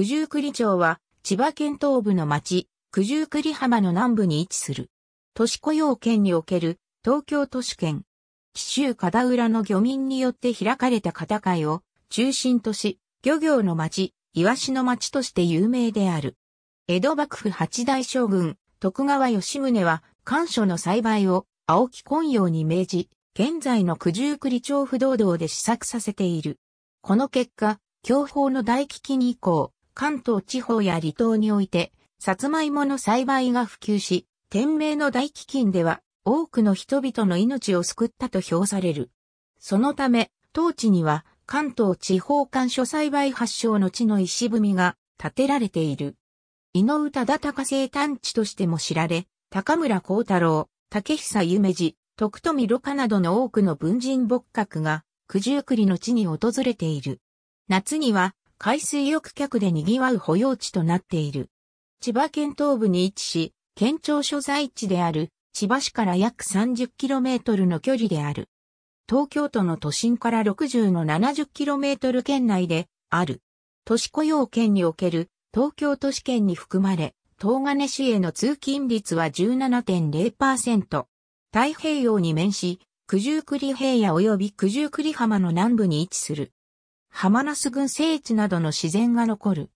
九十九里町は、千葉県東部の町、九十九里浜の南部に位置する。都市雇用圏における、東京都市圏。紀州片浦の漁民によって開かれた片いを、中心とし、漁業の町、イワシの町として有名である。江戸幕府八代将軍、徳川吉宗は、干渉の栽培を、青木昆陽に命じ、現在の九十九里町不動堂で試作させている。この結果、享保の大飢饉以降、関東地方や離島において、さつまいもの栽培が普及し、天明の大飢饉では、多くの人々の命を救ったと評される。そのため、当地には、関東地方干所栽培発祥の地の石踏みが建てられている。井上忠高生誕地としても知られ、高村光太郎、竹久夢二、徳富ろ花などの多くの文人仏閣が、九十九里の地に訪れている。夏には、海水浴客で賑わう保養地となっている。千葉県東部に位置し、県庁所在地である千葉市から約 30km の距離である。東京都の都心から60の 70km 圏内である。都市雇用圏における東京都市圏に含まれ、東金市への通勤率は17.0%。太平洋に面し、九十九里平野及び九十九里浜の南部に位置する。浜那須郡群地などの自然が残る。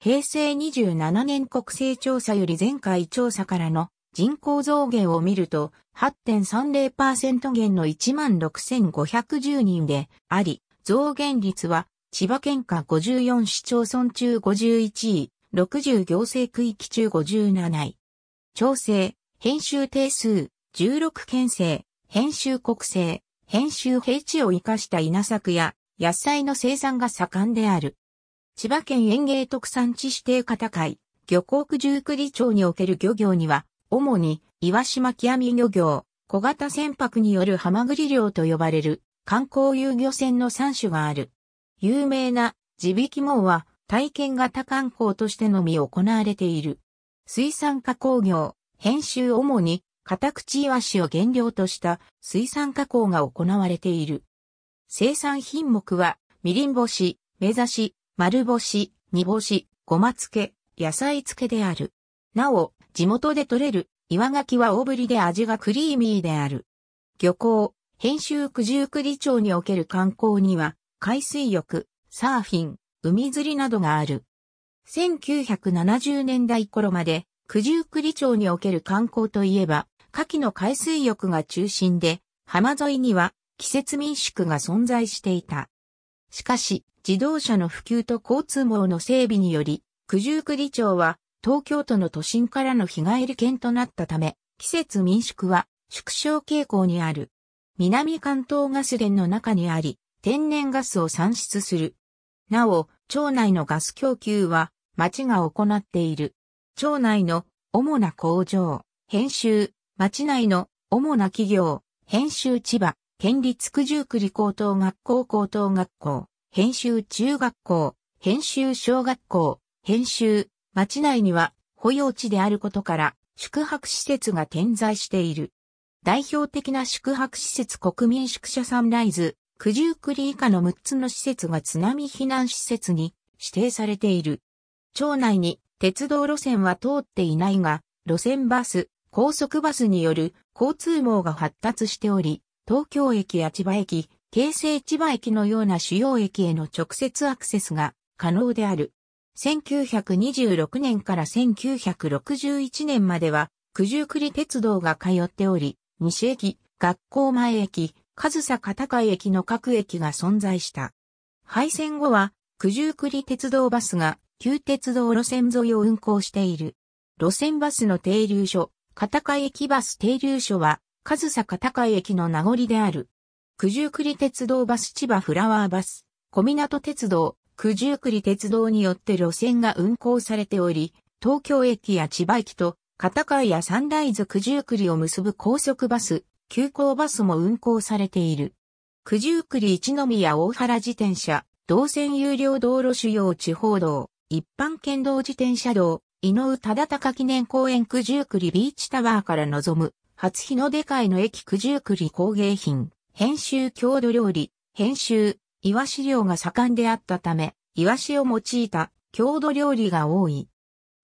平成27年国勢調査より前回調査からの人口増減を見ると8.30%減の16,510人であり、増減率は千葉県下54市町村中51位、60行政区域中57位。調整、編集定数、16県制、編集国制、編集平地を生かした稲作や野菜の生産が盛んである。千葉県園芸特産地指定型会、漁港区十九里町における漁業には、主に、岩島木網漁業、小型船舶によるハマグリ漁と呼ばれる、観光遊漁船の3種がある。有名な、地引き網は、体験型観光としてのみ行われている。水産加工業、編集主に、片口イワシを原料とした水産加工が行われている。生産品目は、みりん干し、目指し、丸干し、煮干し、ごま漬け、野菜漬けである。なお、地元で採れる岩牡蠣は大ぶりで味がクリーミーである。漁港、編集九十九里町における観光には、海水浴、サーフィン、海釣りなどがある。1970年代頃まで、九十九里町における観光といえば、夏季の海水浴が中心で、浜沿いには季節民宿が存在していた。しかし、自動車の普及と交通網の整備により、九十九里町は東京都の都心からの日帰り県となったため、季節民宿は縮小傾向にある。南関東ガス田の中にあり、天然ガスを産出する。なお、町内のガス供給は町が行っている。町内の主な工場、編集、町内の主な企業、編集千葉、県立九十九里高等学校高等学校、編集中学校、編集小学校、編集、町内には保養地であることから宿泊施設が点在している。代表的な宿泊施設国民宿舎サンライズ、九十九里以下の6つの施設が津波避難施設に指定されている。町内に鉄道路線は通っていないが、路線バス、高速バスによる交通網が発達しており、東京駅や千葉駅、京成千葉駅のような主要駅への直接アクセスが可能である。1926年から1961年までは、九十九里鉄道が通っており、西駅、学校前駅、上坂高井駅の各駅が存在した。廃線後は、九十九里鉄道バスが、旧鉄道路線沿いを運行している。路線バスの停留所、片貝駅バス停留所は、上坂高い駅の名残である。九十九里鉄道バス千葉フラワーバス、小港鉄道、九十九里鉄道によって路線が運行されており、東京駅や千葉駅と、片貝やサンライズ九十九里を結ぶ高速バス、急行バスも運行されている。九十九里一宮大原自転車、動線有料道路主要地方道、一般県道自転車道、井上忠敬記念公園九十九里ビーチタワーから望む初日の出会の駅九十九里工芸品、編集郷土料理、編集、イワシ漁が盛んであったため、イワシを用いた郷土料理が多い。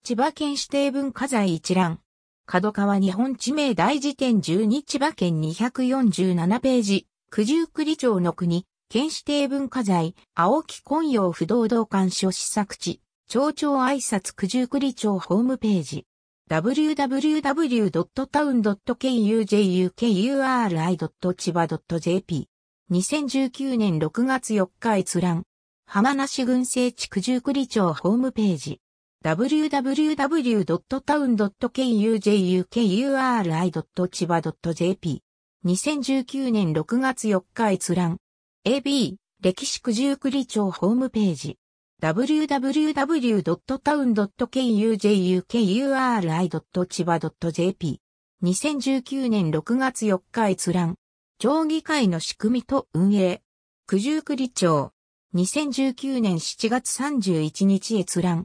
千葉県指定文化財一覧。角川日本地名大辞典12千葉県247ページ、九十九里町の国、県指定文化財、青木昆陽不動道館所試作地、町長挨拶九十九里町ホームページ。www.town.kujukuri.chiba.jp 2019年6月4日閲覧浜梨郡西地区十九里町ホームページ www.town.kujukuri.chiba.jp 2019年6月4日閲覧 AB 歴史九十九里町ホームページ www.town.kujukuri.chiba.jp。2019年6月4日閲覧。町議会の仕組みと運営。九十九里町。2019年7月31日閲覧。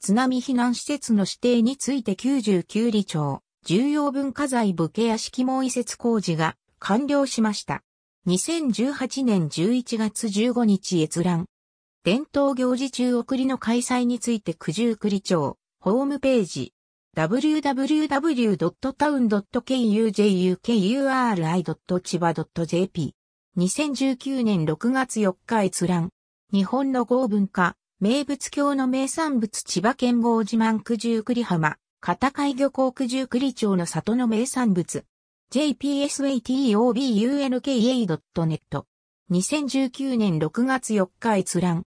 津波避難施設の指定について99里町。重要文化財武家屋敷も移設工事が完了しました。2018年11月15日閲覧。伝統行事中送りの開催について九十九里町、ホームページ、w w w t o w n k u j u k u r i c h i b a j p 2019年6月4日閲覧。日本の合文化、名物郷の名産物千葉県郷自慢九十九里浜、片海漁港九十九里町の里の名産物。jpsatobunka.net 2019年6月4日閲覧。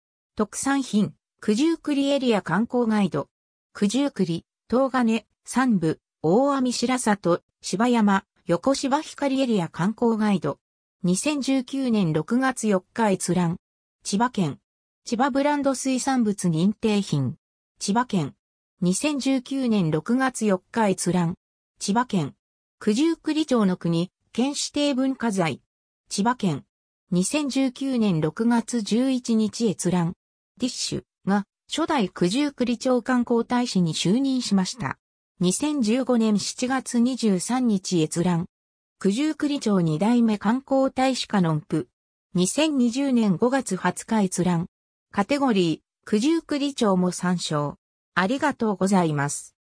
特産品、九十九里エリア観光ガイド。九十九里、東金、三部、大網白里、芝山、横芝光エリア観光ガイド。2019年6月4日閲覧。千葉県。千葉ブランド水産物認定品。千葉県。2019年6月4日閲覧。千葉県。九十九里町の国、県指定文化財。千葉県。2019年6月11日閲覧。ディッシュが初代九十九里町観光大使に就任しました。2015年7月23日閲覧。九十九里町二代目観光大使カノンプ。2020年5月20日閲覧。カテゴリー、九十九里町も参照。ありがとうございます。